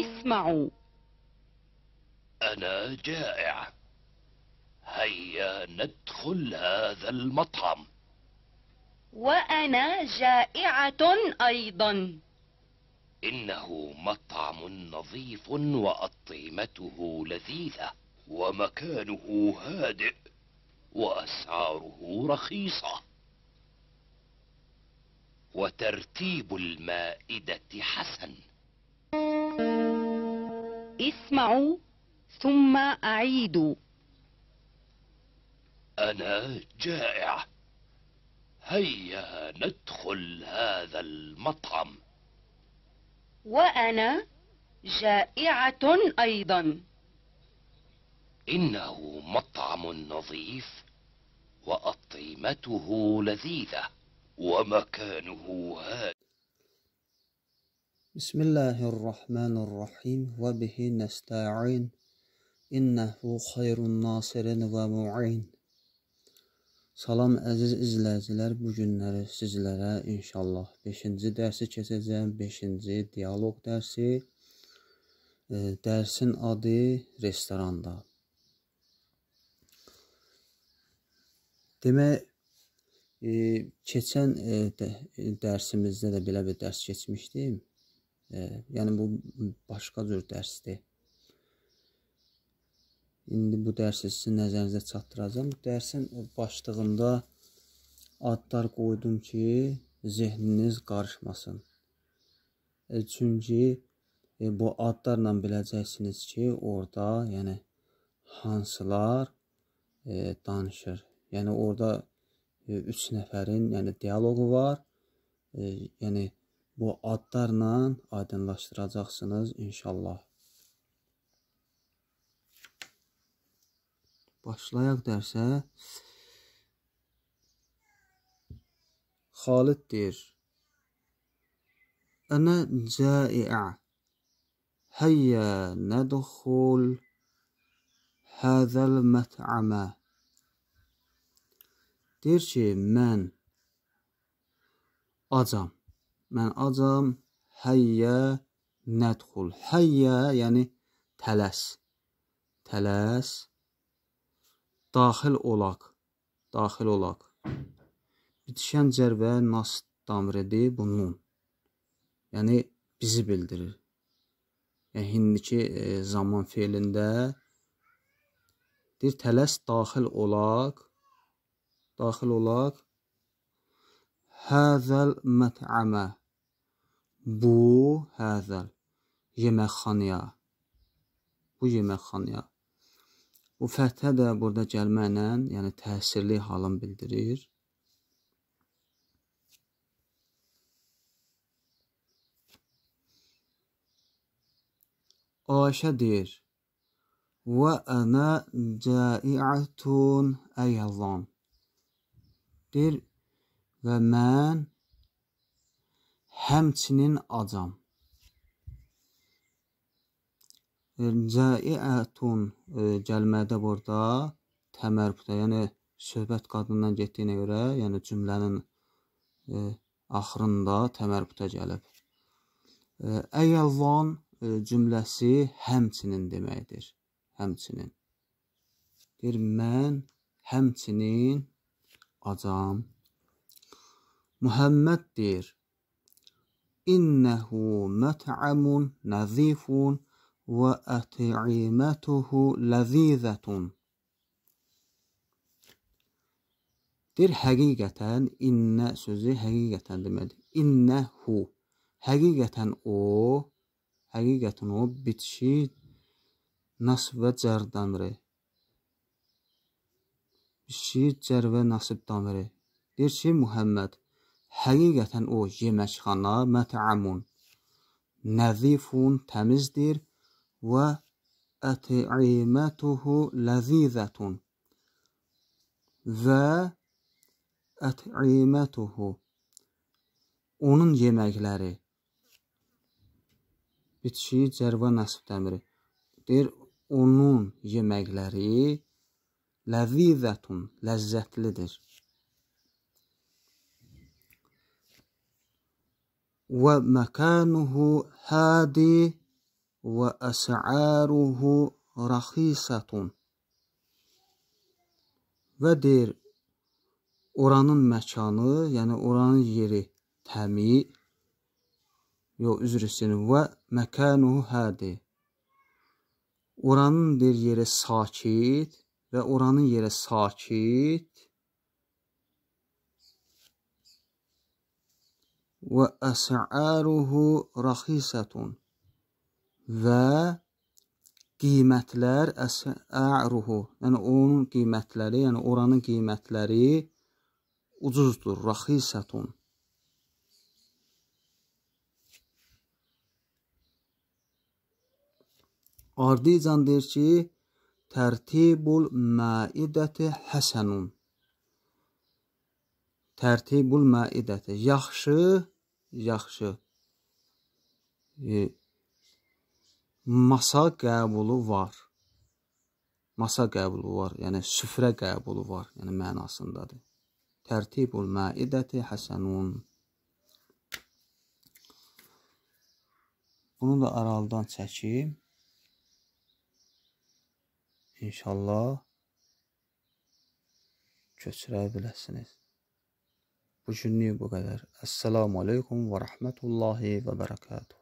اسمعوا أنا جائع هيا ندخل هذا المطعم وأنا جائعة أيضا إنه مطعم نظيف وأطعمته لذيذة ومكانه هادئ وأسعاره رخيصة وترتيب المائدة حسن اسمعوا ثم أعيدوا أنا جائع هيا ندخل هذا المطعم وأنا جائعة أيضا إنه مطعم نظيف وأطعمته لذيذة ومكانه هادئ بسم الله الرحمن الرحيم وبه نستعين İnnəhu xeyrun nasirin və muin. Salam əziz izləyicilər, bu günləri sizlərə inşallah 5-ci dərsi keçəcəm, 5-ci dialoq dərsi. E, dərsin adı restoranda. Demək, e, keçən e, də, dərsimizdə də belə bir dərs keçmişdim. Yəni bu başqa cür dərsdir. İndi bu dərsi sizin nəzərinizə çatdıracağam. Dərsin başlığında adlar qoydum ki, zehniniz qarışmasın. E, çünki e, bu adlarla biləcəksiniz ki, orada, yəni hansılar e, danışır. Yəni orada 3 e, nəfərin, yəni dialoqu var. E, yəni bu adlarla aydınlaşdıracaqsınız inşallah. Başlayaq dərsə Xalid deyir: "Ana cai'a. Hayya nadkhul hazal mat'ama." Deyir ki, mən acam mən acam. Hayya nədxul. Hayya, yəni tələs. Tələs. Daxil olaq. Daxil olaq. Bitişən cər və nas damrıdır bu nun. Yəni bizi bildirir. Yəni e, indiki e, zaman feilində deyir tələs daxil olaq. Daxil olaq. Hazal mat'ama. Bu həzəl. Yeməkxanaya. Bu yeməkxanaya. Bu fəthə də burada gəlmə ilə, yəni təsirli halın bildirir. Ayşə deyir: "Və ana cəiatun ayəllan." Deyir: "Və mən həmçinin acam. Cəiətun e, gəlmədə burada təmərrübdə, yəni söhbət qadından getdiyinə görə, yəni cümlənin e, axırında təmərrübdə gəlib. E, Əyəlvan e, cümləsi həmçinin deməkdir. Həmçinin. Deyir mən həmçinin acam. Muhammed deyir إنه مطعم نظيف وأطعمته لذيذة dir həqiqətən innə sözü həqiqətən demədir. İnnəhu həqiqətən o həqiqətən o bitişi nasb və cər damiri. Bitişi cər və nasb damiri. Deyir ki, Muhammed Həqiqətən o yeməkxana mətəamun nəzifun təmizdir və ətimətuhu ləzizətun və ətimətuhu onun yeməkləri bitişi cərva nəsib dəmiri deyir onun yeməkləri ləzizətun ləzzətlidir ومكانه هادي وأسعاره رخيصة və deyir oranın məkanı, yəni oranın yeri təmi yox üzr istəyirəm və məkanuhu hadi. Oranın deyir yeri sakit və oranın yeri sakit وأسعاره رخيصة və qiymətlər əsəruhu, yəni onun qiymətləri, yəni oranın qiymətləri ucuzdur, raxisatun. Ardıcan deyir ki, tərtibul maidəti həsənun. Tərtibul maidəti, yaxşı yaxşı e, masa qəbulu var. Masa qəbulu var, yəni süfrə qəbulu var, yəni mənasındadır. Tərtibul məidəti həsənun. Bunu da aralıdan çəkim. İnşallah köçürə biləsiniz. أجني بقدر السلام عليكم ورحمة الله وبركاته